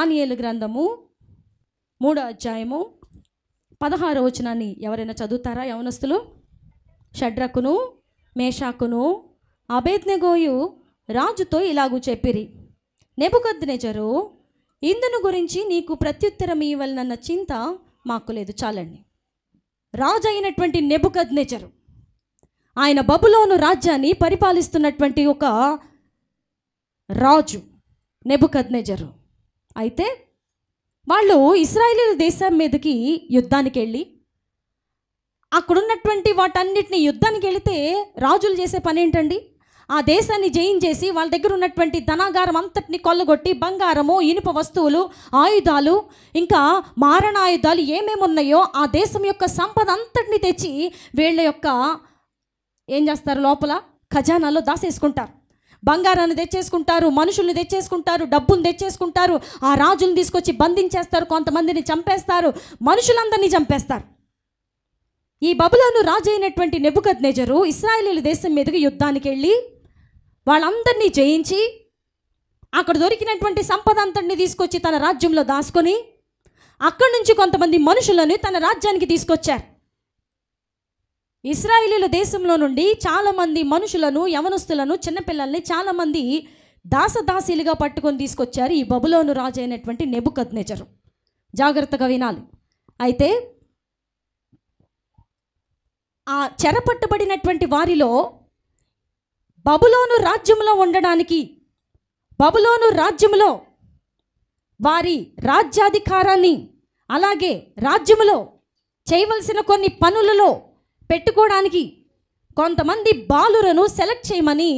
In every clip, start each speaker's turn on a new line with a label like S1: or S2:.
S1: దానియేలు గ్రంథము మూడో అధ్యాయము పదహారో వచనాన్ని ఎవరైనా చదువుతారా యవనస్తులు షడ్రకును మేషాకును అభేజ్ఞగోయు రాజుతో ఇలాగూ చెప్పిరి నెబుకద్నెజరు ఇందును గురించి నీకు ప్రత్యుత్తరం ఇవ్వాలన్న చింత మాకు లేదు చాలండి రాజు అయినటువంటి నెబుకద్నెజరు ఆయన బబులోను రాజ్యాన్ని పరిపాలిస్తున్నటువంటి ఒక రాజు నెబుకద్నెజరు అయితే వాళ్ళు ఇస్రాయేల్ దేశం మీదకి యుద్ధానికి వెళ్ళి అక్కడున్నటువంటి వాటన్నిటిని యుద్ధానికి వెళితే రాజులు చేసే పని ఏంటండి ఆ దేశాన్ని జయించేసి వాళ్ళ దగ్గర ఉన్నటువంటి ధనాగారం అంతటిని కొల్లగొట్టి బంగారము ఇనుప వస్తువులు ఆయుధాలు ఇంకా మారణాయుధాలు ఏమేమి ఉన్నాయో ఆ దేశం యొక్క సంపద అంతటిని తెచ్చి వీళ్ళ యొక్క ఏం చేస్తారు లోపల ఖజానాలో దాసేసుకుంటారు బంగారాన్ని తెచ్చేసుకుంటారు మనుషుల్ని తెచ్చేసుకుంటారు డబ్బుని తెచ్చేసుకుంటారు ఆ రాజుని తీసుకొచ్చి బంధించేస్తారు కొంతమందిని చంపేస్తారు మనుషులందరినీ చంపేస్తారు ఈ బబులోను రాజు అయినటువంటి నెబుకద్ నెజరు ఇస్రాయలీల దేశం మీదకి యుద్ధానికి వెళ్ళి వాళ్ళందరినీ జయించి అక్కడ దొరికినటువంటి సంపద అంతటిని తీసుకొచ్చి తన రాజ్యంలో దాసుకొని అక్కడి నుంచి కొంతమంది మనుషులను తన రాజ్యానికి తీసుకొచ్చారు ఇస్రాయిలీల దేశంలో నుండి చాలామంది మనుషులను యవనస్తులను చిన్నపిల్లల్ని చాలామంది దాసదాసీలుగా పట్టుకొని తీసుకొచ్చారు ఈ బబులోను రాజు అయినటువంటి నెబుకద్నెజరు జాగ్రత్తగా వినాలి అయితే ఆ చెరపట్టబడినటువంటి వారిలో బబులోను రాజ్యంలో ఉండడానికి బబులోను రాజ్యంలో వారి రాజ్యాధికారాన్ని అలాగే రాజ్యములో చేయవలసిన కొన్ని పనులలో పెట్టుకోవడానికి కొంతమంది బాలురను సెలెక్ట్ చేయమని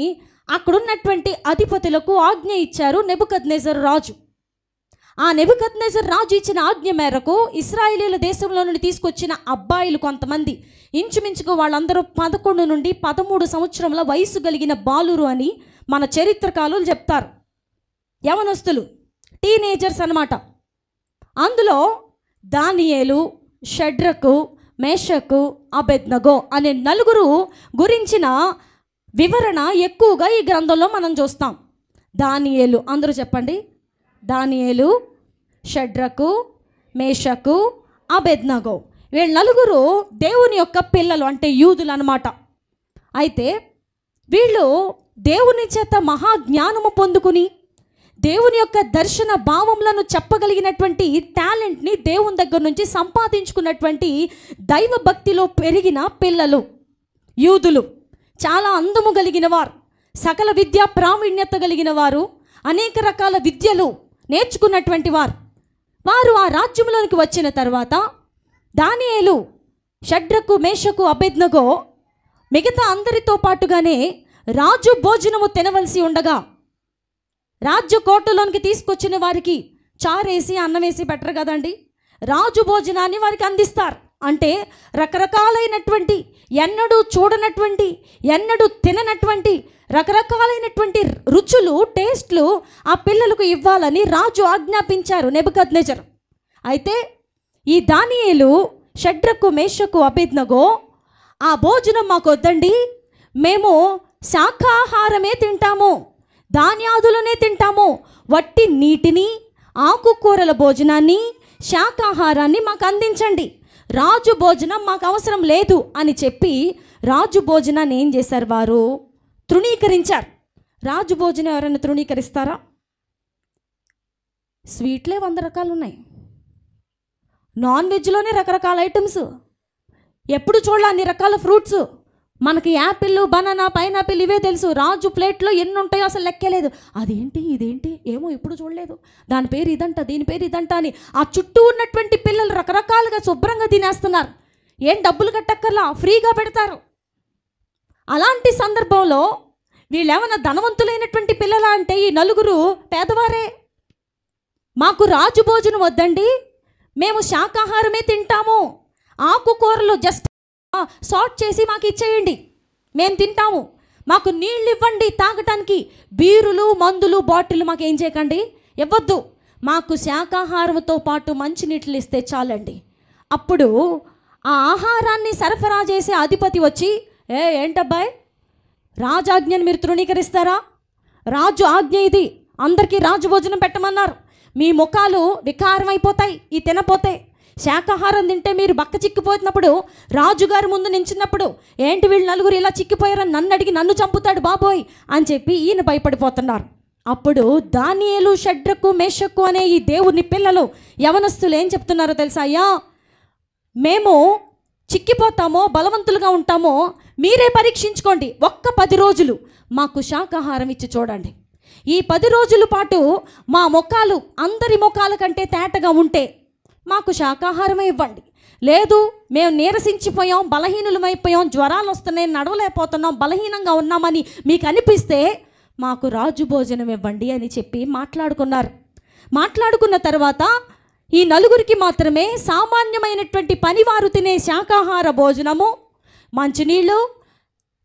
S1: అక్కడున్నటువంటి అధిపతులకు ఆజ్ఞ ఇచ్చారు నెబుకద్నేజర్ రాజు ఆ నెబుకద్నేజర్ రాజు ఇచ్చిన ఆజ్ఞ మేరకు ఇస్రాయేలీల దేశంలో నుండి తీసుకొచ్చిన అబ్బాయిలు కొంతమంది ఇంచుమించుకు వాళ్ళందరూ పదకొండు నుండి పదమూడు సంవత్సరముల వయసు కలిగిన బాలురు అని మన చరిత్రకారులు చెప్తారు యవనస్తులు టీనేజర్స్ అనమాట అందులో దానియేలు షడ్రకు మేషకు అబెద్నగో అనే నలుగురు గురించిన వివరణ ఎక్కువగా ఈ గ్రంథంలో మనం చూస్తాం దానియేలు అందరూ చెప్పండి దానియేలు షడ్రకు మేషకు అబెద్నగో వీళ్ళ నలుగురు దేవుని యొక్క పిల్లలు అంటే యూదులు అనమాట అయితే వీళ్ళు దేవుని చేత మహాజ్ఞానము పొందుకుని దేవుని యొక్క దర్శన భావములను చెప్పగలిగినటువంటి టాలెంట్ని దేవుని దగ్గర నుంచి సంపాదించుకున్నటువంటి దైవ భక్తిలో పెరిగిన పిల్లలు యూదులు చాలా అందము కలిగిన వారు సకల విద్యా ప్రావీణ్యత కలిగిన వారు అనేక రకాల విద్యలు నేర్చుకున్నటువంటి వారు వారు ఆ రాజ్యంలోనికి వచ్చిన తర్వాత దానియేలు షడ్రకు మేషకు అభెజ్ఞగో మిగతా అందరితో పాటుగానే రాజు భోజనము తినవలసి ఉండగా రాజ్య కోటలోనికి తీసుకొచ్చిన వారికి చారేసి అన్నం వేసి పెట్టరు కదండి రాజు భోజనాన్ని వారికి అందిస్తారు అంటే రకరకాలైనటువంటి ఎన్నడూ చూడనటువంటి ఎన్నడూ తిననటువంటి రకరకాలైనటువంటి రుచులు టేస్ట్లు ఆ పిల్లలకు ఇవ్వాలని రాజు ఆజ్ఞాపించారు నెబద్నెజర్ అయితే ఈ దానియేలు షడ్రకు మేషకు అభిజ్ఞగో ఆ భోజనం మాకు వద్దండి మేము శాఖాహారమే తింటాము ధాన్యాదులనే తింటాము వట్టి నీటిని ఆకుకూరల భోజనాన్ని శాకాహారాన్ని మాకు అందించండి రాజు భోజనం మాకు అవసరం లేదు అని చెప్పి రాజు భోజనాన్ని ఏం చేశారు వారు తృణీకరించారు రాజు భోజనం ఎవరైనా తృణీకరిస్తారా స్వీట్లే వంద రకాలు ఉన్నాయి నాన్ వెజ్లోనే రకరకాల ఐటమ్స్ ఎప్పుడు చూడాలి అన్ని రకాల ఫ్రూట్స్ మనకి యాపిల్ బనానా పైనాపిల్ ఇవే తెలుసు రాజు ప్లేట్లో ఎన్ని ఉంటాయో అసలు లెక్కలేదు అదేంటి ఇదేంటి ఏమో ఎప్పుడు చూడలేదు దాని పేరు ఇదంట దీని పేరు ఇదంట అని ఆ చుట్టూ ఉన్నటువంటి పిల్లలు రకరకాలుగా శుభ్రంగా తినేస్తున్నారు ఏం డబ్బులు కట్టక్కర్లా ఫ్రీగా పెడతారు అలాంటి సందర్భంలో వీళ్ళేమన్నా ధనవంతులైనటువంటి పిల్లల అంటే ఈ నలుగురు పేదవారే మాకు రాజు భోజనం వద్దండి మేము శాకాహారమే తింటాము ఆకుకూరలు జస్ట్ సార్ట్ చేసి మాకు ఇచ్చేయండి మేము తింటాము మాకు నీళ్ళు ఇవ్వండి తాగటానికి బీరులు మందులు బాటిల్ మాకు ఏం చేయకండి ఇవ్వద్దు మాకు శాకాహారంతో పాటు మంచినీటిని ఇస్తే చాలండి అప్పుడు ఆ ఆహారాన్ని సరఫరా చేసే అధిపతి వచ్చి ఏ ఏంటబ్బాయ్ రాజాజ్ఞను మీరు తృణీకరిస్తారా రాజు ఆజ్ఞ ఇది అందరికీ రాజు భోజనం పెట్టమన్నారు మీ ముఖాలు వికారం అయిపోతాయి ఈ తినపోతే శాకాహారం తింటే మీరు బక్క చిక్కిపోతున్నప్పుడు రాజుగారి ముందు నించున్నప్పుడు ఏంటి వీళ్ళు నలుగురు ఇలా చిక్కిపోయారని నన్ను అడిగి నన్ను చంపుతాడు బాబోయ్ అని చెప్పి ఈయన భయపడిపోతున్నారు అప్పుడు దానియలు షడ్రకు మేషక్కు అనే ఈ దేవుని పిల్లలు యవనస్తులు ఏం చెప్తున్నారో తెలుసా అయ్యా మేము చిక్కిపోతామో బలవంతులుగా ఉంటామో మీరే పరీక్షించుకోండి ఒక్క పది రోజులు మాకు శాకాహారం ఇచ్చి చూడండి ఈ పది రోజుల పాటు మా ముఖాలు అందరి ముఖాల కంటే తేటగా ఉంటే మాకు శాకాహారమే ఇవ్వండి లేదు మేము నీరసించిపోయాం బలహీనులమైపోయాం జ్వరాలు వస్తున్నాయి నడవలేకపోతున్నాం బలహీనంగా ఉన్నామని మీకు అనిపిస్తే మాకు రాజు భోజనం ఇవ్వండి అని చెప్పి మాట్లాడుకున్నారు మాట్లాడుకున్న తర్వాత ఈ నలుగురికి మాత్రమే సామాన్యమైనటువంటి పనివారు తినే శాకాహార భోజనము మంచినీళ్ళు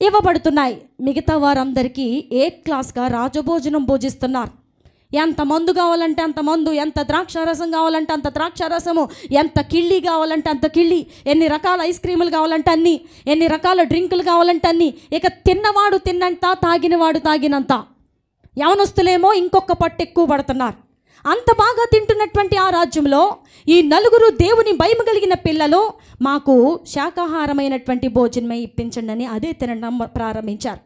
S1: ఇవ్వబడుతున్నాయి మిగతా వారందరికీ ఏ క్లాస్గా రాజభోజనం భోజిస్తున్నారు ఎంత మందు కావాలంటే అంత మందు ఎంత ద్రాక్ష రసం కావాలంటే అంత ద్రాక్ష రసము ఎంత కిళ్ళి కావాలంటే అంత కిళ్ళి ఎన్ని రకాల ఐస్ క్రీములు కావాలంటే అన్ని ఎన్ని రకాల డ్రింకులు కావాలంటే అన్ని ఇక తిన్నవాడు తిన్నంత తాగినవాడు తాగినంత యవనస్తులేమో ఇంకొక పట్టు ఎక్కువ పడుతున్నారు అంత బాగా తింటున్నటువంటి ఆ రాజ్యంలో ఈ నలుగురు దేవుని భయం కలిగిన పిల్లలు మాకు శాకాహారమైనటువంటి భోజనమే ఇప్పించండి అని అదే తినడం ప్రారంభించారు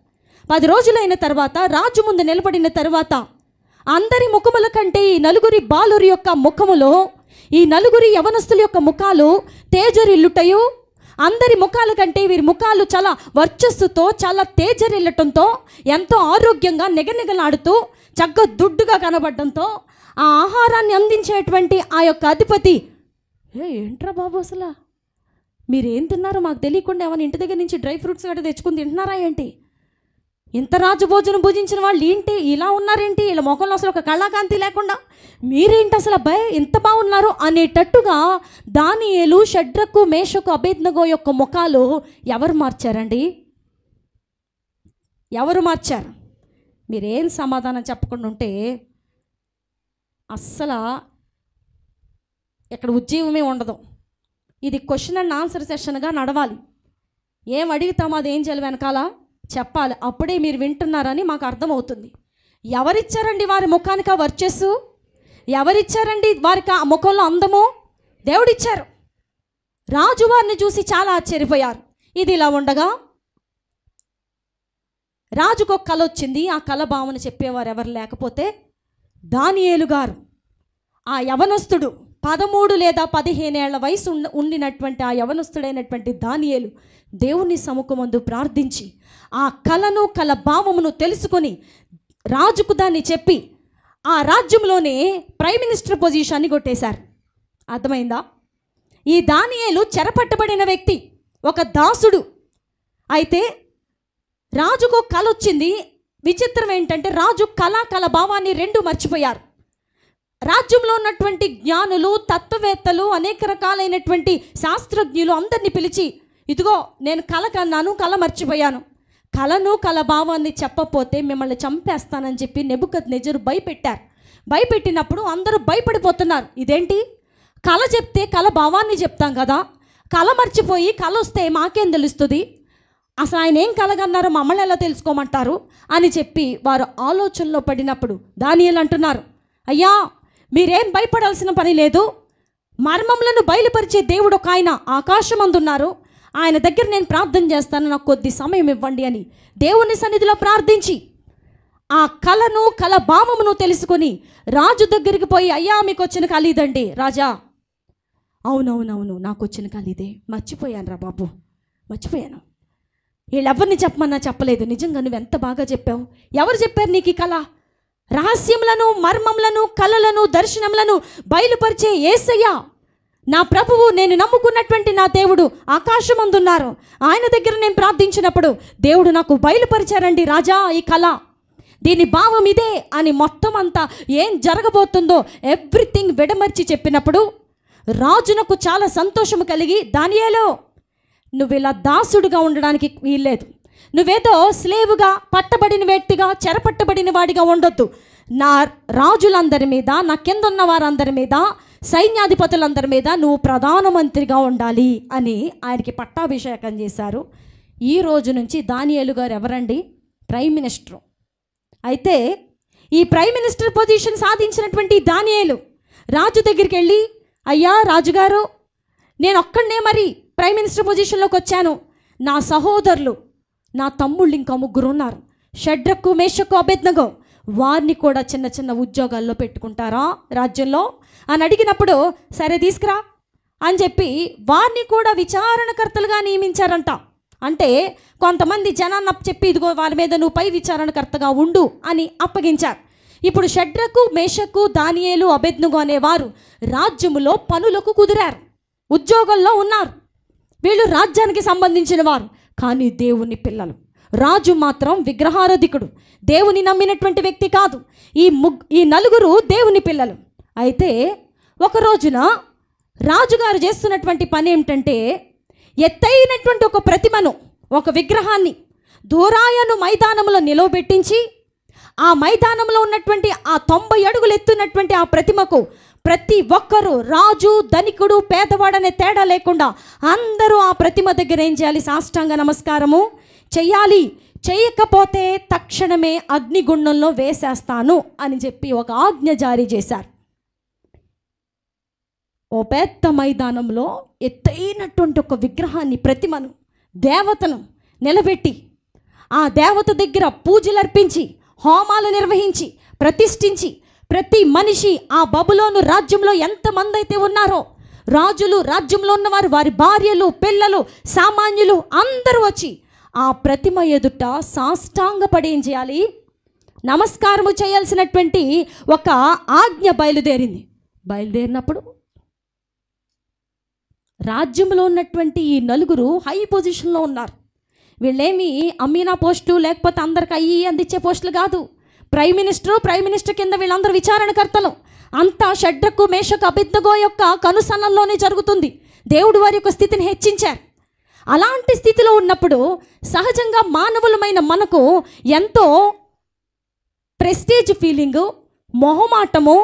S1: పది రోజులైన తర్వాత రాజు ముందు నిలబడిన తర్వాత అందరి ముఖముల కంటే ఈ నలుగురి బాలురి యొక్క ముఖములో ఈ నలుగురి యవనస్తుల యొక్క ముఖాలు తేజరిల్లుటయు అందరి ముఖాల కంటే వీరి ముఖాలు చాలా వర్చస్సుతో చాలా తేజరిల్లటంతో ఎంతో ఆరోగ్యంగా నెగనెగలాడుతూ చక్కగా దుడ్డుగా కనబడటంతో ఆ ఆహారాన్ని అందించేటువంటి ఆ యొక్క అధిపతి ఏ ఏంట్రా బాబు అసలు మీరేం తిన్నారో మాకు తెలియకుండా ఏమైనా ఇంటి దగ్గర నుంచి డ్రై ఫ్రూట్స్ కట్టా తెచ్చుకుని తింటున్నారా ఏంటి ఇంత రాజభోజనం భుజించిన వాళ్ళు ఏంటి ఇలా ఉన్నారేంటి ఇలా ముఖంలో అసలు ఒక కళాకాంతి లేకుండా మీరేంటి అసలు అబ్బాయి ఇంత బాగున్నారు అనేటట్టుగా దానియేలు షడ్రకు మేషకు అభేద్నగో యొక్క ముఖాలు ఎవరు మార్చారండి ఎవరు మార్చారు మీరేం సమాధానం చెప్పకుండా ఉంటే అస్సలు ఇక్కడ ఉజ్జీవమే ఉండదు ఇది క్వశ్చన్ అండ్ ఆన్సర్ సెషన్గా నడవాలి ఏం అడిగితామో అది ఏం చేయాలి వెనకాల చెప్పాలి అప్పుడే మీరు వింటున్నారని మాకు అర్థమవుతుంది ఎవరిచ్చారండి వారి ముఖానికి ఆ వర్చస్సు ఎవరిచ్చారండి వారికి ఆ ముఖంలో అందము దేవుడిచ్చారు రాజు వారిని చూసి చాలా ఆశ్చర్యపోయారు ఇది ఇలా ఉండగా రాజుకు ఒక కళ వచ్చింది ఆ కళ భావన చెప్పేవారు ఎవరు లేకపోతే దానియేలు గారు ఆ యవనస్తుడు పదమూడు లేదా పదిహేనేళ్ల వయసు ఉండినటువంటి ఆ యవనస్తుడైనటువంటి దానియేలు దేవుని సముఖమందు ప్రార్థించి ఆ కలను కల భావమును తెలుసుకొని రాజుకు దాన్ని చెప్పి ఆ రాజ్యంలోనే ప్రైమ్ మినిస్టర్ పొజిషన్ని కొట్టేశారు అర్థమైందా ఈ దానియేలు చెరపట్టబడిన వ్యక్తి ఒక దాసుడు అయితే రాజుకు కళ వచ్చింది విచిత్రం ఏంటంటే రాజు కళ కల భావాన్ని రెండు మర్చిపోయారు రాజ్యంలో ఉన్నటువంటి జ్ఞానులు తత్వవేత్తలు అనేక రకాలైనటువంటి శాస్త్రజ్ఞులు అందరినీ పిలిచి ఇదిగో నేను కళ కన్నాను కళ మర్చిపోయాను కళను కళ భావాన్ని చెప్పపోతే మిమ్మల్ని చంపేస్తానని చెప్పి నెబుక నిజరు భయపెట్టారు భయపెట్టినప్పుడు అందరూ భయపడిపోతున్నారు ఇదేంటి కళ చెప్తే కళ భావాన్ని చెప్తాం కదా కళ మర్చిపోయి కళ వస్తే మాకేం తెలుస్తుంది అసలు ఆయన ఏం కలగన్నారో మమ్మల్ని ఎలా తెలుసుకోమంటారు అని చెప్పి వారు ఆలోచనలో పడినప్పుడు దానియలు అంటున్నారు అయ్యా మీరేం భయపడాల్సిన పని లేదు మర్మములను బయలుపరిచే దేవుడు ఒక ఆయన ఆకాశమందున్నారు ఆయన దగ్గర నేను ప్రార్థన చేస్తాను నాకు కొద్ది సమయం ఇవ్వండి అని దేవుని సన్నిధిలో ప్రార్థించి ఆ కలను కల భావమును తెలుసుకొని రాజు దగ్గరికి పోయి అయ్యా మీకు వచ్చిన కలీదండి రాజా అవునవునవును నాకు వచ్చిన కలీదే మర్చిపోయాను రా బాబు మర్చిపోయాను వీళ్ళెవరిని చెప్పమన్నా చెప్పలేదు నిజంగా నువ్వు ఎంత బాగా చెప్పావు ఎవరు చెప్పారు నీకు ఈ కళ రహస్యములను మర్మములను కళలను దర్శనములను బయలుపరిచే ఏసయ్యా నా ప్రభువు నేను నమ్ముకున్నటువంటి నా దేవుడు ఆకాశమందున్నారు ఆయన దగ్గర నేను ప్రార్థించినప్పుడు దేవుడు నాకు బయలుపరిచారండి రాజా ఈ కళ దీని భావం ఇదే అని మొత్తం అంతా ఏం జరగబోతుందో ఎవ్రీథింగ్ విడమర్చి చెప్పినప్పుడు రాజునకు చాలా సంతోషము కలిగి దానియేలో నువ్వు ఇలా దాసుడుగా ఉండడానికి వీల్లేదు నువ్వేదో స్లేవుగా పట్టబడిన వ్యక్తిగా చెరపట్టబడిన వాడిగా ఉండొద్దు నా రాజులందరి మీద నా కింద ఉన్న వారందరి మీద సైన్యాధిపతులందరి మీద నువ్వు ప్రధానమంత్రిగా ఉండాలి అని ఆయనకి పట్టాభిషేకం చేశారు ఈ రోజు నుంచి దానియలు గారు ఎవరండి ప్రైమ్ మినిస్టర్ అయితే ఈ ప్రైమ్ మినిస్టర్ పొజిషన్ సాధించినటువంటి దానియలు రాజు దగ్గరికి వెళ్ళి అయ్యా రాజుగారు నేను ఒక్కడనే మరి ప్రైమ్ మినిస్టర్ పొజిషన్లోకి వచ్చాను నా సహోదరులు నా తమ్ముళ్ళు ఇంకా ముగ్గురు ఉన్నారు షడ్రకు మేషకు అభ్యర్థనగో వారిని కూడా చిన్న చిన్న ఉద్యోగాల్లో పెట్టుకుంటారా రాజ్యంలో అని అడిగినప్పుడు సరే తీసుకురా అని చెప్పి వారిని కూడా విచారణకర్తలుగా నియమించారంట అంటే కొంతమంది జనాన్న చెప్పి ఇదిగో వారి మీద నువ్వు పై విచారణకర్తగా ఉండు అని అప్పగించారు ఇప్పుడు షడ్రకు మేషకు దానియేలు అభెజ్ఞుగు అనేవారు రాజ్యములో పనులకు కుదిరారు ఉద్యోగంలో ఉన్నారు వీళ్ళు రాజ్యానికి సంబంధించిన వారు కానీ దేవుని పిల్లలు రాజు మాత్రం విగ్రహారధికుడు దేవుని నమ్మినటువంటి వ్యక్తి కాదు ఈ ముగ్ ఈ నలుగురు దేవుని పిల్లలు అయితే ఒక రోజున రాజుగారు చేస్తున్నటువంటి పని ఏమిటంటే ఎత్తైనటువంటి ఒక ప్రతిమను ఒక విగ్రహాన్ని దూరాయను మైదానంలో నిలవబెట్టించి ఆ మైదానంలో ఉన్నటువంటి ఆ తొంభై అడుగులు ఎత్తున్నటువంటి ఆ ప్రతిమకు ప్రతి ఒక్కరూ రాజు ధనికుడు పేదవాడనే తేడా లేకుండా అందరూ ఆ ప్రతిమ దగ్గర ఏం చేయాలి సాష్టాంగ నమస్కారము చెయ్యాలి చేయకపోతే తక్షణమే అగ్నిగుండంలో వేసేస్తాను అని చెప్పి ఒక ఆజ్ఞ జారీ చేశారు ఓ పెద్ద మైదానంలో ఎత్తైనటువంటి ఒక విగ్రహాన్ని ప్రతిమను దేవతను నిలబెట్టి ఆ దేవత దగ్గర పూజలు అర్పించి హోమాలు నిర్వహించి ప్రతిష్ఠించి ప్రతి మనిషి ఆ బబులోను రాజ్యంలో ఎంతమంది అయితే ఉన్నారో రాజులు రాజ్యంలో ఉన్నవారు వారి భార్యలు పిల్లలు సామాన్యులు అందరూ వచ్చి ఆ ప్రతిమ ఎదుట సాష్టాంగపడి ఏం చేయాలి నమస్కారము చేయాల్సినటువంటి ఒక ఆజ్ఞ బయలుదేరింది బయలుదేరినప్పుడు రాజ్యంలో ఉన్నటువంటి ఈ నలుగురు హై పొజిషన్లో ఉన్నారు వీళ్ళేమి అమ్మినా పోస్టు లేకపోతే అందరికి అయ్యి అందించే పోస్టులు కాదు ప్రైమ్ మినిస్టరు ప్రైమ్ మినిస్టర్ కింద వీళ్ళందరూ విచారణకర్తలు అంతా షడ్రకు మేషకు అభిద్దగో యొక్క కనుసన్నల్లోనే జరుగుతుంది దేవుడు వారి యొక్క స్థితిని హెచ్చించారు అలాంటి స్థితిలో ఉన్నప్పుడు సహజంగా మానవులమైన మనకు ఎంతో ప్రెస్టేజ్ ఫీలింగు మొహమాటము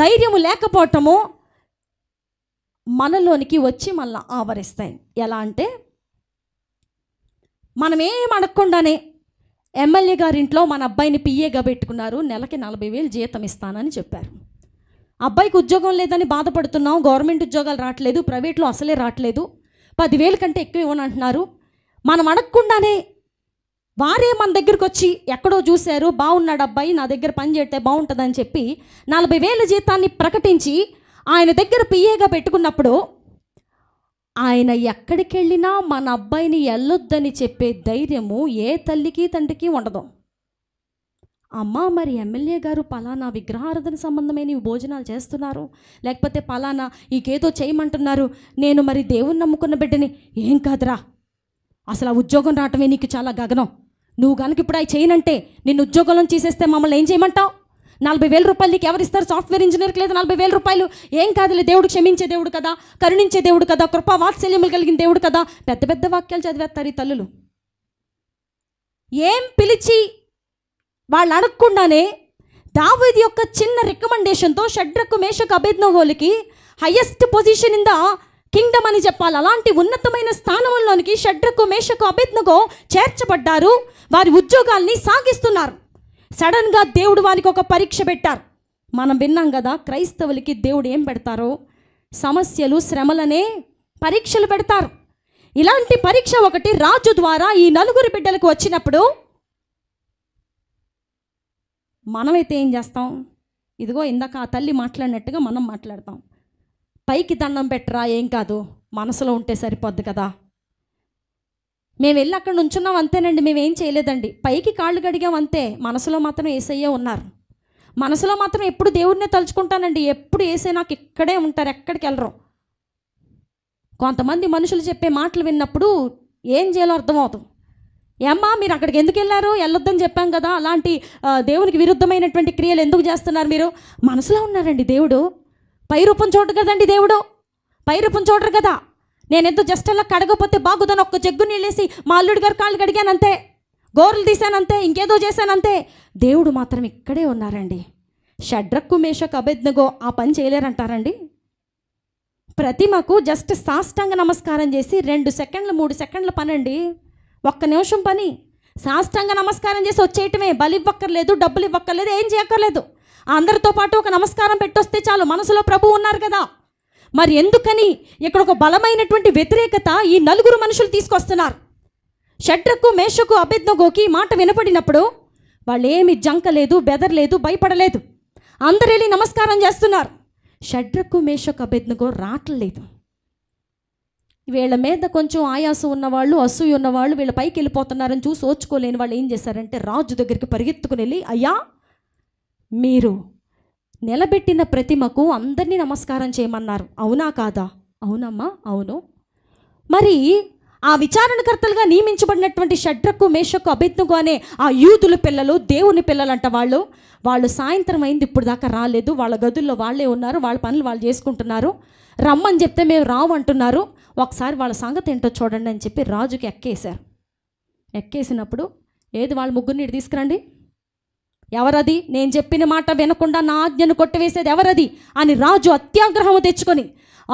S1: ధైర్యము లేకపోవటము మనలోనికి వచ్చి మళ్ళీ ఆవరిస్తాయి ఎలా అంటే మనం ఏం అడగకుండానే ఎమ్మెల్యే గారింట్లో మన అబ్బాయిని పిఏగా పెట్టుకున్నారు నెలకి నలభై వేలు జీతం ఇస్తానని చెప్పారు అబ్బాయికి ఉద్యోగం లేదని బాధపడుతున్నాం గవర్నమెంట్ ఉద్యోగాలు రావట్లేదు ప్రైవేట్లో అసలే రావట్లేదు పదివేల కంటే ఎక్కువ అంటున్నారు మనం అడగకుండానే వారే మన దగ్గరకు వచ్చి ఎక్కడో చూశారు బాగున్నాడు అబ్బాయి నా దగ్గర పని చేస్తే బాగుంటుందని చెప్పి నలభై వేల జీతాన్ని ప్రకటించి ఆయన దగ్గర పిఏగా పెట్టుకున్నప్పుడు ఆయన ఎక్కడికి వెళ్ళినా మన అబ్బాయిని వెళ్ళొద్దని చెప్పే ధైర్యము ఏ తల్లికి తండ్రికి ఉండదు అమ్మ మరి ఎమ్మెల్యే గారు పలానా విగ్రహారాధన సంబంధమైన భోజనాలు చేస్తున్నారు లేకపోతే పలానా ఈకేదో చేయమంటున్నారు నేను మరి దేవుణ్ణి నమ్ముకున్న బిడ్డని ఏం కాదురా అసలు ఆ ఉద్యోగం రావటమే నీకు చాలా గగనం నువ్వు కనుక ఇప్పుడు అవి చేయనంటే నేను ఉద్యోగంలో తీసేస్తే మమ్మల్ని ఏం చేయమంటావు నలభై వేల రూపాయలు నీకు ఎవరు ఇస్తారు సాఫ్ట్వేర్ ఇంజనీర్కి లేదు నలభై వేల రూపాయలు ఏం కాదులే దేవుడు క్షమించే దేవుడు కదా కరుణించే దేవుడు కదా కృపా వాత్సల్యములు కలిగిన దేవుడు కదా పెద్ద పెద్ద వాక్యాలు చదివేస్తారు ఈ తల్లులు ఏం పిలిచి వాళ్ళు అడగకుండానే దావీది యొక్క చిన్న రికమెండేషన్తో షడ్రకు మేషకు అభిజ్ఞోలికి హయ్యెస్ట్ పొజిషన్ ద కింగ్డమ్ అని చెప్పాలి అలాంటి ఉన్నతమైన స్థానంలోనికి షడ్రకు మేషకు అభేజ్ఞగో చేర్చబడ్డారు వారి ఉద్యోగాల్ని సాగిస్తున్నారు సడన్గా దేవుడు వానికి ఒక పరీక్ష పెట్టారు మనం విన్నాం కదా క్రైస్తవులకి దేవుడు ఏం పెడతారో సమస్యలు శ్రమలనే పరీక్షలు పెడతారు ఇలాంటి పరీక్ష ఒకటి రాజు ద్వారా ఈ నలుగురు బిడ్డలకు వచ్చినప్పుడు మనమైతే ఏం చేస్తాం ఇదిగో ఇందాక ఆ తల్లి మాట్లాడినట్టుగా మనం మాట్లాడతాం పైకి దండం పెట్టరా ఏం కాదు మనసులో ఉంటే సరిపోద్ది కదా మేము వెళ్ళి అక్కడ నుంచున్నాం అంతేనండి మేమేం చేయలేదండి పైకి కాళ్ళు కడిగాం అంతే మనసులో మాత్రం ఏసయ్యే ఉన్నారు మనసులో మాత్రం ఎప్పుడు దేవుడినే తలుచుకుంటానండి ఎప్పుడు ఏసే నాకు ఇక్కడే ఉంటారు ఎక్కడికి వెళ్ళరు కొంతమంది మనుషులు చెప్పే మాటలు విన్నప్పుడు ఏం చేయాలో అర్థమవుతుంది ఏమ్మా మీరు అక్కడికి ఎందుకు వెళ్ళారు వెళ్ళొద్దని చెప్పాం కదా అలాంటి దేవునికి విరుద్ధమైనటువంటి క్రియలు ఎందుకు చేస్తున్నారు మీరు మనసులో ఉన్నారండి దేవుడు పై రూపం చూడరు కదండి దేవుడు పై రూపం చూడరు కదా నేను ఎంతో జస్ట్ అలా కడగపోతే బాగుదని ఒక్క జగ్గు నీళ్ళేసి మా అల్లుడి గారు కాళ్ళు కడిగానంతే గోర్లు తీశానంతే ఇంకేదో చేశానంతే దేవుడు మాత్రం ఇక్కడే ఉన్నారండి షడ్రక్కు మేషకు అభెజ్ఞగో ఆ పని చేయలేరంటారండి ప్రతిమకు జస్ట్ సాష్టాంగ నమస్కారం చేసి రెండు సెకండ్లు మూడు సెకండ్ల పనండి ఒక్క నిమిషం పని సాష్టాంగ నమస్కారం చేసి వచ్చేయటమే బలి ఇవ్వక్కర్లేదు డబ్బులు ఇవ్వక్కర్లేదు ఏం చేయక్కర్లేదు అందరితో పాటు ఒక నమస్కారం పెట్టొస్తే చాలు మనసులో ప్రభు ఉన్నారు కదా మరి ఎందుకని ఇక్కడ ఒక బలమైనటువంటి వ్యతిరేకత ఈ నలుగురు మనుషులు తీసుకొస్తున్నారు షడ్రకు మేషకు అభిజ్ఞగోకి మాట వినపడినప్పుడు వాళ్ళేమి జంకలేదు బెదరలేదు భయపడలేదు అందరు వెళ్ళి నమస్కారం చేస్తున్నారు షడ్రకు మేషకు అభ్యర్థగో రాట్లేదు వీళ్ళ మీద కొంచెం ఆయాసం ఉన్నవాళ్ళు అసూయ ఉన్నవాళ్ళు వీళ్ళ పైకి వెళ్ళిపోతున్నారని చూసి ఓచుకోలేని వాళ్ళు ఏం చేశారంటే రాజు దగ్గరికి పరిగెత్తుకుని వెళ్ళి అయ్యా మీరు నిలబెట్టిన ప్రతిమకు అందరినీ నమస్కారం చేయమన్నారు అవునా కాదా అవునమ్మా అవును మరి ఆ విచారణకర్తలుగా నియమించబడినటువంటి షడ్రకు మేషకు అభిజ్ఞకు అనే ఆ యూదుల పిల్లలు దేవుని పిల్లలు అంట వాళ్ళు వాళ్ళు సాయంత్రం అయింది ఇప్పుడు దాకా రాలేదు వాళ్ళ గదుల్లో వాళ్ళే ఉన్నారు వాళ్ళ పనులు వాళ్ళు చేసుకుంటున్నారు రమ్మని చెప్తే మేము రావు అంటున్నారు ఒకసారి వాళ్ళ సంగతి ఏంటో చూడండి అని చెప్పి రాజుకి ఎక్కేశారు ఎక్కేసినప్పుడు ఏది వాళ్ళ ముగ్గురు నీటి తీసుకురండి ఎవరది నేను చెప్పిన మాట వినకుండా నా ఆజ్ఞను కొట్టివేసేది ఎవరది అని రాజు అత్యాగ్రహము తెచ్చుకొని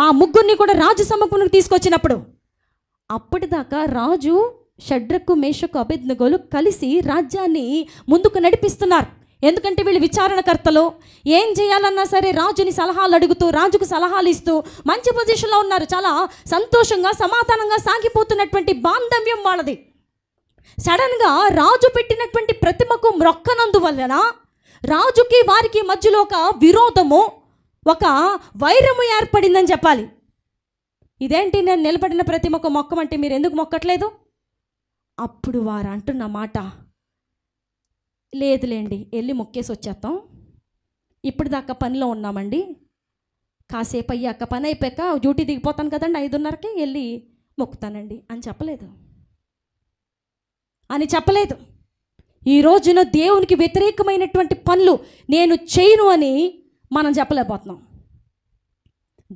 S1: ఆ ముగ్గురిని కూడా రాజు సమకునికి తీసుకొచ్చినప్పుడు అప్పటిదాకా రాజు షడ్రకు మేషకు అభిజ్ఞలు కలిసి రాజ్యాన్ని ముందుకు నడిపిస్తున్నారు ఎందుకంటే వీళ్ళు విచారణకర్తలు ఏం చేయాలన్నా సరే రాజుని సలహాలు అడుగుతూ రాజుకు సలహాలు ఇస్తూ మంచి పొజిషన్లో ఉన్నారు చాలా సంతోషంగా సమాధానంగా సాగిపోతున్నటువంటి బాంధవ్యం వాళ్ళది సడన్గా రాజు పెట్టినటువంటి ప్రతిమకు వలన రాజుకి వారికి మధ్యలో ఒక విరోధము ఒక వైరము ఏర్పడిందని చెప్పాలి ఇదేంటి నేను నిలబడిన ప్రతిమకు మొక్కమంటే మీరు ఎందుకు మొక్కట్లేదు అప్పుడు వారు అంటున్న మాట లేదులేండి వెళ్ళి మొక్కేసి వచ్చేస్తాం ఇప్పుడు దాకా పనిలో ఉన్నామండి కాసేపు అయ్యాక పని అయిపోయాక డ్యూటీ దిగిపోతాను కదండి ఐదున్నరకి వెళ్ళి మొక్కుతానండి అని చెప్పలేదు అని చెప్పలేదు ఈ రోజున దేవునికి వ్యతిరేకమైనటువంటి పనులు నేను చేయను అని మనం చెప్పలేకపోతున్నాం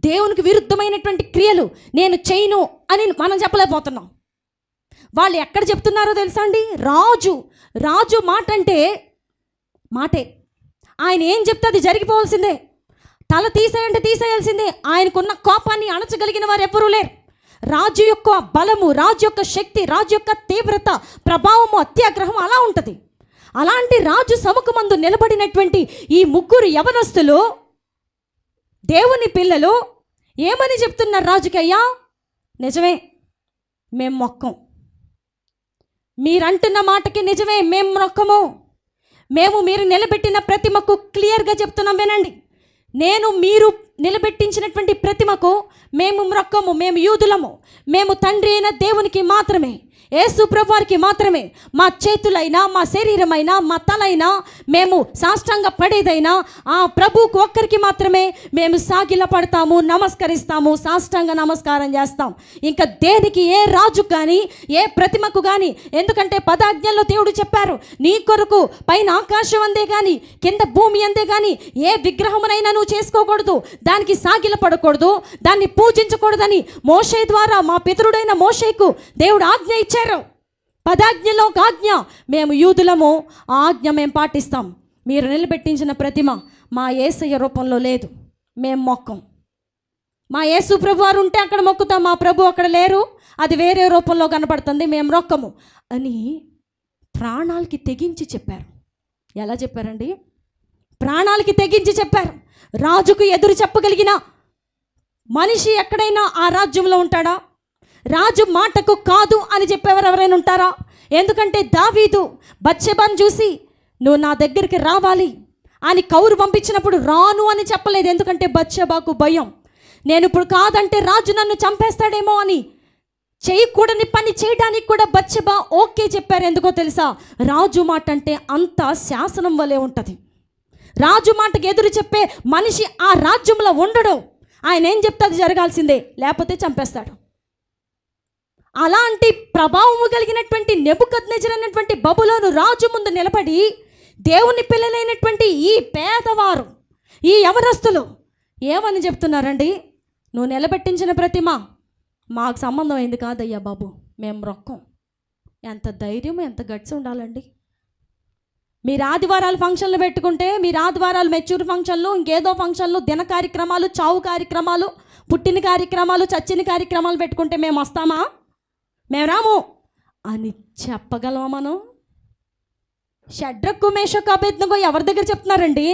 S1: దేవునికి విరుద్ధమైనటువంటి క్రియలు నేను చేయను అని మనం చెప్పలేకపోతున్నాం వాళ్ళు ఎక్కడ చెప్తున్నారో తెలుసా అండి రాజు రాజు మాట అంటే మాటే ఆయన ఏం చెప్తే అది జరిగిపోవాల్సిందే తల తీసేయంటే తీసేయాల్సిందే ఆయనకున్న కోపాన్ని అణచగలిగిన వారు ఎవ్వరూ లేరు రాజు యొక్క బలము రాజు యొక్క శక్తి రాజు యొక్క తీవ్రత ప్రభావము అత్యాగ్రహం అలా ఉంటుంది అలాంటి రాజు సముఖమందు నిలబడినటువంటి ఈ ముగ్గురు యవనస్తులు దేవుని పిల్లలు ఏమని చెప్తున్నారు రాజుకయ్యా నిజమే మేం మొక్కం మీరంటున్న మాటకి నిజమే మేం మొక్కము మేము మీరు నిలబెట్టిన ప్రతిమకు క్లియర్గా చెప్తున్నాం వినండి నేను మీరు నిలబెట్టించినటువంటి ప్రతిమకు మేము మ్రొక్కము మేము యూదులము మేము తండ్రి అయిన దేవునికి మాత్రమే ఏ సుప్రభువారికి మాత్రమే మా చేతులైనా మా శరీరమైనా మా తలైనా మేము సాష్టంగా పడేదైనా ఆ ప్రభువుకు ఒక్కరికి మాత్రమే మేము సాగిల పడతాము నమస్కరిస్తాము సాష్టంగా నమస్కారం చేస్తాం ఇంకా దేనికి ఏ రాజు కానీ ఏ ప్రతిమకు కానీ ఎందుకంటే పదాజ్ఞల్లో దేవుడు చెప్పారు నీ కొరకు పైన ఆకాశం అందే కానీ కింద భూమి అందే కానీ ఏ విగ్రహమునైనా నువ్వు చేసుకోకూడదు దానికి సాగిల పడకూడదు దాన్ని పూజించకూడదని మోషే ద్వారా మా పితరుడైన మోషేకు దేవుడు ఆజ్ఞ ఇచ్చారు చెప్పారు పదాజ్ఞలో ఒక ఆజ్ఞ మేము యూదులము ఆజ్ఞ మేము పాటిస్తాం మీరు నిలబెట్టించిన ప్రతిమ మా ఏసయ్య రూపంలో లేదు మేము మొక్కం మా యేసు ప్రభు వారు ఉంటే అక్కడ మొక్కుతాం మా ప్రభు అక్కడ లేరు అది వేరే రూపంలో కనపడుతుంది మేము రొక్కము అని ప్రాణాలకి తెగించి చెప్పారు ఎలా చెప్పారండి ప్రాణాలకి తెగించి చెప్పారు రాజుకు ఎదురు చెప్పగలిగిన మనిషి ఎక్కడైనా ఆ రాజ్యంలో ఉంటాడా రాజు మాటకు కాదు అని చెప్పేవారు ఎవరైనా ఉంటారా ఎందుకంటే దావీదు బచ్చబాన్ చూసి నువ్వు నా దగ్గరికి రావాలి అని కౌరు పంపించినప్పుడు రాను అని చెప్పలేదు ఎందుకంటే బచ్చబాకు భయం నేను ఇప్పుడు కాదంటే రాజు నన్ను చంపేస్తాడేమో అని చేయకూడని పని చేయడానికి కూడా బచ్చబా ఓకే చెప్పారు ఎందుకో తెలుసా రాజు మాట అంటే అంత శాసనం వలె ఉంటుంది రాజు మాటకు ఎదురు చెప్పే మనిషి ఆ రాజ్యంలో ఉండడం ఆయన ఏం చెప్తే అది జరగాల్సిందే లేకపోతే చంపేస్తాడు అలాంటి ప్రభావము కలిగినటువంటి నెబుకద్నెజర్ అనేటువంటి బబులోను రాజు ముందు నిలబడి దేవుని పిల్లలైనటువంటి ఈ పేదవారు ఈ యవనస్తులు ఏమని చెప్తున్నారండి నువ్వు నిలబెట్టించిన ప్రతిమ మాకు సంబంధం అయింది కాదయ్యా బాబు మేము రొక్కం ఎంత ధైర్యం ఎంత గట్స్ ఉండాలండి మీరు ఆదివారాలు ఫంక్షన్లు పెట్టుకుంటే మీరు ఆదివారాలు మెచ్యూర్ ఫంక్షన్లు ఇంకేదో ఫంక్షన్లు దిన కార్యక్రమాలు చావు కార్యక్రమాలు పుట్టిన కార్యక్రమాలు చచ్చిన కార్యక్రమాలు పెట్టుకుంటే మేము వస్తామా మేము రాము అని చెప్పగలమా మనం షడ్రకు మేషకు అభ్యర్థనకు ఎవరి దగ్గర చెప్తున్నారండి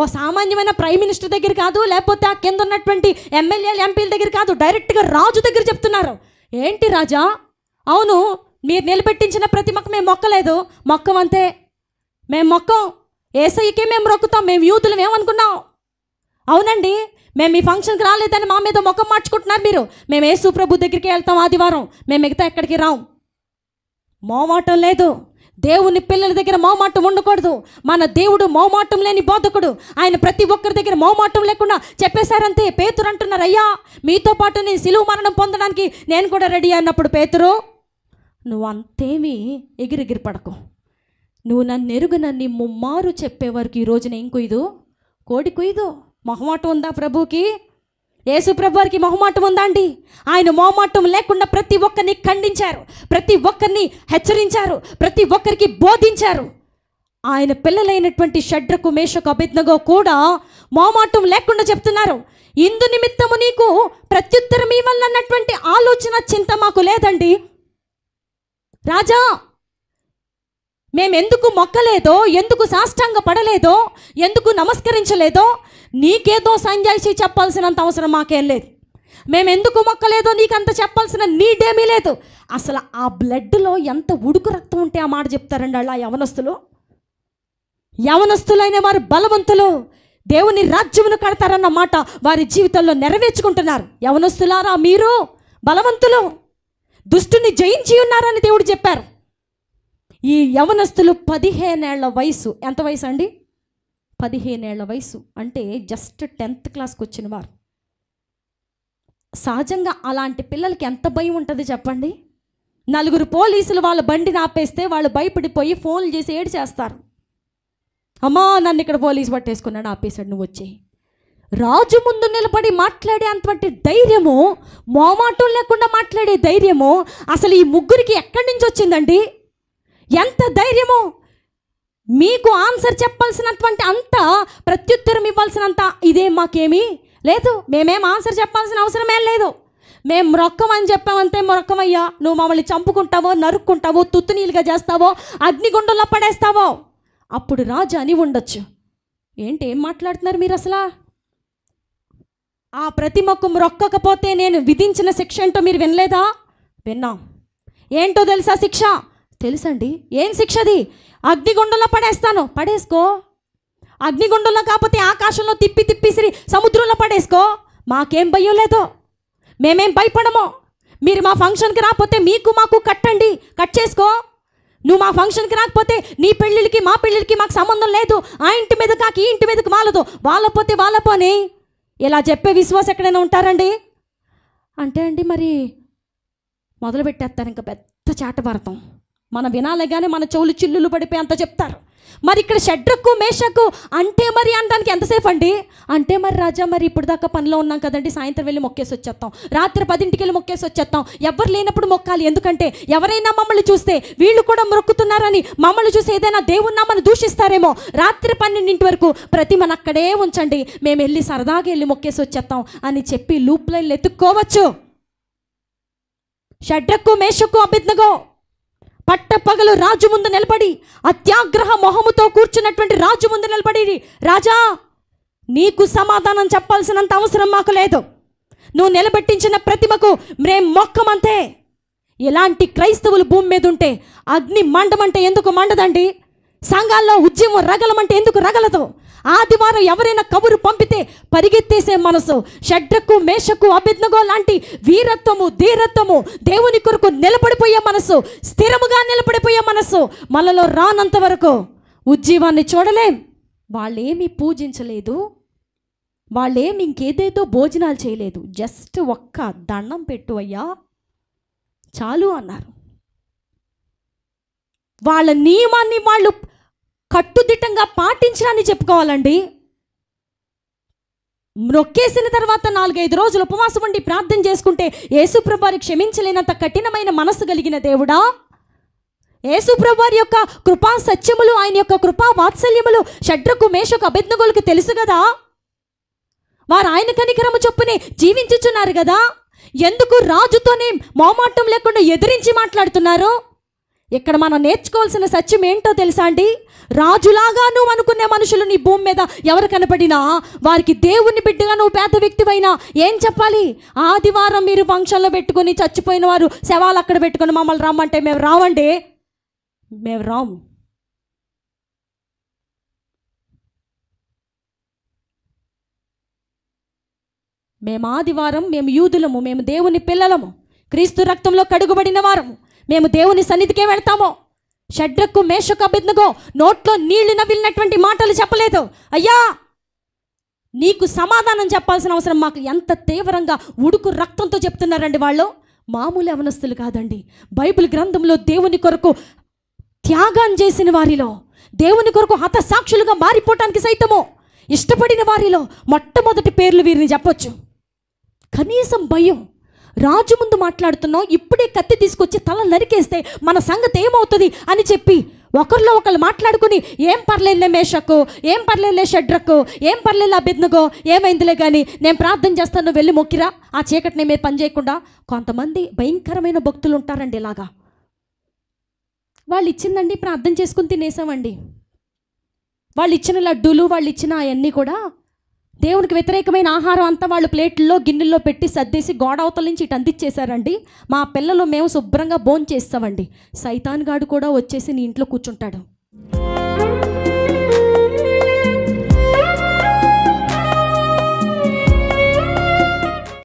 S1: ఓ సామాన్యమైన ప్రైమ్ మినిస్టర్ దగ్గర కాదు లేకపోతే ఆ కింద ఉన్నటువంటి ఎమ్మెల్యేలు ఎంపీల దగ్గర కాదు డైరెక్ట్గా రాజు దగ్గర చెప్తున్నారు ఏంటి రాజా అవును మీరు నిలబెట్టించిన ప్రతి మొక్క మేము మొక్కలేదు మొక్కం అంతే మేము మొక్కం ఏసఐకే మేము రొక్కుతాం మేము యూతులు అనుకున్నాం అవునండి మేము మీ ఫంక్షన్కి రాలేదని మా మీద ముఖం మార్చుకుంటున్నారు మీరు మేము ఏ సుప్రభు దగ్గరికి వెళ్తాం ఆదివారం మేము మిగతా ఎక్కడికి రాం మోమాటం లేదు దేవుని పిల్లల దగ్గర మౌమాటం ఉండకూడదు మన దేవుడు మోమాటం లేని బోధకుడు ఆయన ప్రతి ఒక్కరి దగ్గర మౌమాటం లేకుండా చెప్పేశారంతే పేతురు అంటున్నారు అయ్యా మీతో పాటు నేను సిలువు మరణం పొందడానికి నేను కూడా రెడీ అన్నప్పుడు పేతురు నువ్వు అంతేమీ ఎగిరెగిరి పడకు నువ్వు నన్ను ఎరుగు నన్ను ముమ్మారు చెప్పే వరకు ఈ రోజున ఏం కుయ్యదు కోడి కుయ్యదు మొహమాటం ఉందా ప్రభుకి యేసు ప్రభువారికి మొహమాటం ఉందా అండి ఆయన మొహమాటం లేకుండా ప్రతి ఒక్కరిని ఖండించారు ప్రతి ఒక్కరిని హెచ్చరించారు ప్రతి ఒక్కరికి బోధించారు ఆయన పిల్లలైనటువంటి షడ్రకు మేషకు అభిజ్ఞగా కూడా మొహమాటం లేకుండా చెప్తున్నారు ఇందు నిమిత్తము నీకు ప్రత్యుత్తరం ఇవ్వాలన్నటువంటి ఆలోచన చింత మాకు లేదండి రాజా మేము ఎందుకు మొక్కలేదో ఎందుకు సాష్టాంగ పడలేదో ఎందుకు నమస్కరించలేదో నీకేదో సంజాయిషి చెప్పాల్సినంత అవసరం మాకేం లేదు మేము ఎందుకు మొక్కలేదో నీకు అంత చెప్పాల్సిన నీడేమీ లేదు అసలు ఆ బ్లడ్లో ఎంత ఉడుకు రక్తం ఉంటే ఆ మాట చెప్తారండి అలా యవనస్తులు యవనస్తులైన వారు బలవంతులు దేవుని రాజ్యమును కడతారన్న మాట వారి జీవితంలో నెరవేర్చుకుంటున్నారు యవనస్తులారా మీరు బలవంతులు దుష్టుని జయించి ఉన్నారని దేవుడు చెప్పారు ఈ యవనస్తులు పదిహేనేళ్ల వయసు ఎంత వయసు అండి పదిహేనేళ్ల వయసు అంటే జస్ట్ టెన్త్ క్లాస్కి వచ్చిన వారు సహజంగా అలాంటి పిల్లలకి ఎంత భయం ఉంటుంది చెప్పండి నలుగురు పోలీసులు వాళ్ళ బండిని ఆపేస్తే వాళ్ళు భయపడిపోయి ఫోన్లు చేసి ఏడు చేస్తారు అమ్మా నన్ను ఇక్కడ పోలీసు పట్టేసుకున్నాడు ఆపేశాడు నువ్వు వచ్చి రాజు ముందు నిలబడి మాట్లాడే అంతటి ధైర్యము మోమాటం లేకుండా మాట్లాడే ధైర్యము అసలు ఈ ముగ్గురికి ఎక్కడి నుంచి వచ్చిందండి ఎంత ధైర్యము మీకు ఆన్సర్ చెప్పాల్సినటువంటి అంత ప్రత్యుత్తరం ఇవ్వాల్సినంత ఇదే మాకేమీ లేదు మేమేం ఆన్సర్ చెప్పాల్సిన అవసరమేం లేదు మేము మొక్కం అని చెప్పామంతే మొరక్కమయ్యా నువ్వు మమ్మల్ని చంపుకుంటావో నరుక్కుంటావో తుత్తునీలుగా చేస్తావో అగ్నిగుండంలో పడేస్తావో అప్పుడు రాజు అని ఉండొచ్చు ఏంటి ఏం మాట్లాడుతున్నారు మీరు అసలా ఆ ప్రతి మొక్క మొక్కకపోతే నేను విధించిన శిక్ష ఏంటో మీరు వినలేదా విన్నాం ఏంటో తెలుసా శిక్ష తెలుసండి ఏం శిక్షది అగ్నిగుండంలో పడేస్తాను పడేసుకో అగ్నిగుండంలో కాకపోతే ఆకాశంలో తిప్పి తిప్పిసిరి సముద్రంలో పడేసుకో మాకేం భయం లేదో మేమేం భయపడము మీరు మా ఫంక్షన్కి రాకపోతే మీకు మాకు కట్టండి కట్ చేసుకో నువ్వు మా ఫంక్షన్కి రాకపోతే నీ పెళ్ళిళ్ళకి మా పెళ్ళిళ్ళకి మాకు సంబంధం లేదు ఆ ఇంటి మీద కాక ఈ ఇంటి మీదకి మాలదు వాళ్ళ పోతే వాళ్ళ పోని ఇలా చెప్పే విశ్వాసం ఎక్కడైనా ఉంటారండి అంటే అండి మరి మొదలుపెట్టేస్తాను ఇంకా పెద్ద చాటభారతం మనం వినాలగానే మన చెవులు చిల్లులు పడిపోయి అంత చెప్తారు మరి ఇక్కడ షడ్రకు మేషకు అంటే మరి అనడానికి ఎంతసేపు అండి అంటే మరి రాజా మరి ఇప్పుడు దాకా పనిలో ఉన్నాం కదండి సాయంత్రం వెళ్ళి మొక్కేసి వచ్చేస్తాం రాత్రి పదింటికి వెళ్ళి మొక్కేసి వచ్చేస్తాం ఎవరు లేనప్పుడు మొక్కాలి ఎందుకంటే ఎవరైనా మమ్మల్ని చూస్తే వీళ్ళు కూడా మొక్కుతున్నారని మమ్మల్ని చూసి ఏదైనా దేవున్నా మనం దూషిస్తారేమో రాత్రి పన్నెండింటి వరకు ప్రతి మన అక్కడే ఉంచండి మేము వెళ్ళి సరదాగా వెళ్ళి మొక్కేసి వచ్చేస్తాం అని చెప్పి లూప్ లైన్లు ఎత్తుక్కోవచ్చు షడ్రకు మేషకు అభిజ్ఞగో పట్టపగలు రాజు ముందు నిలబడి అత్యాగ్రహ మొహముతో కూర్చున్నటువంటి రాజు ముందు నిలబడి రాజా నీకు సమాధానం చెప్పాల్సినంత అవసరం మాకు లేదు నువ్వు నిలబెట్టించిన ప్రతిమకు మేం మొక్కమంతే ఎలాంటి క్రైస్తవులు భూమి మీద ఉంటే అగ్ని మండమంటే ఎందుకు మండదండి సంఘాల్లో ఉద్యమం రగలమంటే ఎందుకు రగలదు ఆదివారం ఎవరైనా కబురు పంపితే పరిగెత్తేసే మనసు షడ్రకు మేషకు అభిజ్ఞగో లాంటి వీరత్వము ధీరత్వము దేవుని కొరకు నిలబడిపోయే మనసు స్థిరముగా నిలబడిపోయే మనసు మనలో రానంత వరకు ఉజ్జీవాన్ని చూడలేం వాళ్ళేమి పూజించలేదు వాళ్ళేమి ఇంకేదేదో భోజనాలు చేయలేదు జస్ట్ ఒక్క దండం పెట్టు అయ్యా చాలు అన్నారు వాళ్ళ నియమాన్ని వాళ్ళు కట్టుదిట్టంగా పాటించడాన్ని చెప్పుకోవాలండి నొక్కేసిన తర్వాత నాలుగైదు రోజులు ఉపవాసం ఉండి ప్రార్థన చేసుకుంటే యేసుప్రభారి క్షమించలేనంత కఠినమైన మనసు కలిగిన దేవుడా యేసుప్రభారి యొక్క కృపా సత్యములు ఆయన యొక్క కృపా వాత్సల్యములు షడ్రకు మేషకు అభిజ్ఞగులకు తెలుసు కదా వారు ఆయన కనికరము చొప్పునే జీవించుచున్నారు కదా ఎందుకు రాజుతోనే మోమాటం లేకుండా ఎదిరించి మాట్లాడుతున్నారు ఇక్కడ మనం నేర్చుకోవాల్సిన సత్యం ఏంటో తెలుసా అండి రాజులాగా నువ్వు అనుకునే మనుషులు నీ భూమి మీద ఎవరు కనపడినా వారికి దేవుని బిడ్డగా నువ్వు పేద వ్యక్తివైనా ఏం చెప్పాలి ఆదివారం మీరు ఫంక్షన్లో పెట్టుకొని చచ్చిపోయిన వారు శవాలు అక్కడ పెట్టుకొని మమ్మల్ని రమ్మంటే మేము రావండి మేము రాము మేము ఆదివారం మేము యూదులము మేము దేవుని పిల్లలము క్రీస్తు రక్తంలో కడుగుబడిన వారము మేము దేవుని సన్నిధికే వెళ్తాము షడ్రకు మేషకు అభిజ్ఞగో నోట్లో నీళ్లు నవ్విలినటువంటి మాటలు చెప్పలేదు అయ్యా నీకు సమాధానం చెప్పాల్సిన అవసరం మాకు ఎంత తీవ్రంగా ఉడుకు రక్తంతో చెప్తున్నారండి వాళ్ళు మామూలు అవనస్తులు కాదండి బైబిల్ గ్రంథంలో దేవుని కొరకు త్యాగాన్ని చేసిన వారిలో దేవుని కొరకు హతసాక్షులుగా మారిపోవటానికి సైతము ఇష్టపడిన వారిలో మొట్టమొదటి పేర్లు వీరిని చెప్పొచ్చు కనీసం భయం రాజు ముందు మాట్లాడుతున్నాం ఇప్పుడే కత్తి తీసుకొచ్చి తల నరికేస్తే మన సంగతి ఏమవుతుంది అని చెప్పి ఒకరిలో ఒకరు మాట్లాడుకుని ఏం పర్లేదులే మేషకు ఏం పర్లేదులే షడ్రకు ఏం పర్లేదు ఆ బెద్నగో ఏమైందిలే కానీ నేను ప్రార్థన చేస్తాను వెళ్ళి మొక్కిరా ఆ చీకటిని మీరు పని చేయకుండా కొంతమంది భయంకరమైన భక్తులు ఉంటారండి ఇలాగా వాళ్ళు ఇచ్చిందండి ప్రార్థన చేసుకుని తినేసామండి వాళ్ళు ఇచ్చిన లడ్డూలు వాళ్ళు ఇచ్చిన అవన్నీ కూడా దేవునికి వ్యతిరేకమైన ఆహారం అంతా వాళ్ళు ప్లేట్లో గిన్నెల్లో పెట్టి సర్దేసి గోడ అవతల నుంచి ఇటు అందించేశారండి మా పిల్లలు మేము శుభ్రంగా భోంచేస్తామండి సైతాన్ గాడు కూడా వచ్చేసి నీ ఇంట్లో కూర్చుంటాడు